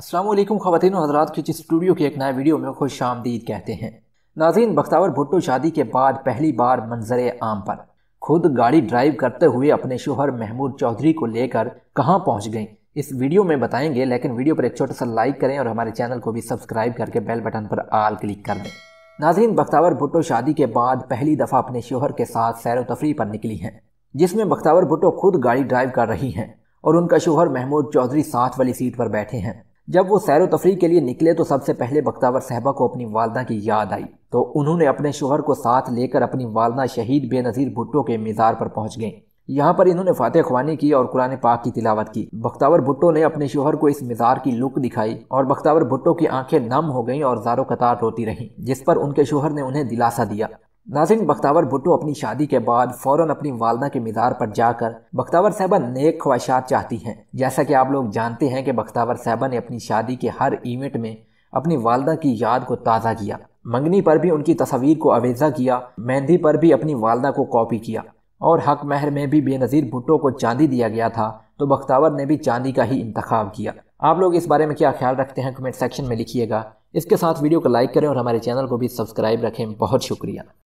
असलम ख़वान हजरात की स्टूडियो की एक नए वीडियो में खुश आमदीद कहते हैं नाजीन बख्तावर भुट्टो शादी के बाद पहली बार मंजर आम पर खुद गाड़ी ड्राइव करते हुए अपने शोहर महमूद चौधरी को लेकर कहाँ पहुँच गई इस वीडियो में बताएंगे लेकिन वीडियो पर एक छोटा सा लाइक करें और हमारे चैनल को भी सब्सक्राइब करके बेल बटन पर आल क्लिक कर दें नाजीन बख्तावर भुट्टो शादी के बाद पहली दफ़ा अपने शोहर के साथ सैर तफरी पर निकली हैं जिसमें बख्तावर भुट्टो खुद गाड़ी ड्राइव कर रही हैं और उनका शोहर महमूद चौधरी साथ वाली सीट पर बैठे हैं जब वो सैर तफरी के लिए निकले तो सबसे पहले बख्तावर साहबा को अपनी वालदा की याद आई तो उन्होंने अपने शोहर को साथ लेकर अपनी वालदा शहीद बेनज़ीर भुट्टो के मज़ार पर पहुंच गए यहाँ पर इन्होंने फातह खवानी की और कुरान पाक की तिलावत की बख्तावर भुट्टो ने अपने शोहर को इस मज़ार की लुक दिखाई और बख्तावर भुट्टो की आंखें नम हो गईं और जारो कतार रोती रहीं जिस पर उनके शोहर ने उन्हें दिलासा दिया नाजिन बख्तावर भुट्टो अपनी शादी के बाद फौरन अपनी वालदा के मीदार पर जाकर बख्तावर साहबा नेक ख्वाहिशात चाहती हैं जैसा कि आप लोग जानते हैं कि बख्तावर साहबा ने अपनी शादी के हर इवेंट में अपनी वालदा की याद को ताज़ा किया मंगनी पर भी उनकी तस्वीर को अवेजा किया मेहंदी पर भी अपनी वालदा को कॉपी किया और हक महर में भी बेनज़ीर भुट्टो को चांदी दिया गया था तो बख्तावर ने भी चांदी का ही इंतखब किया आप लोग इस बारे में क्या ख्याल रखते हैं कमेंट सेक्शन में लिखिएगा इसके साथ वीडियो को लाइक करें और हमारे चैनल को भी सब्सक्राइब रखें बहुत शुक्रिया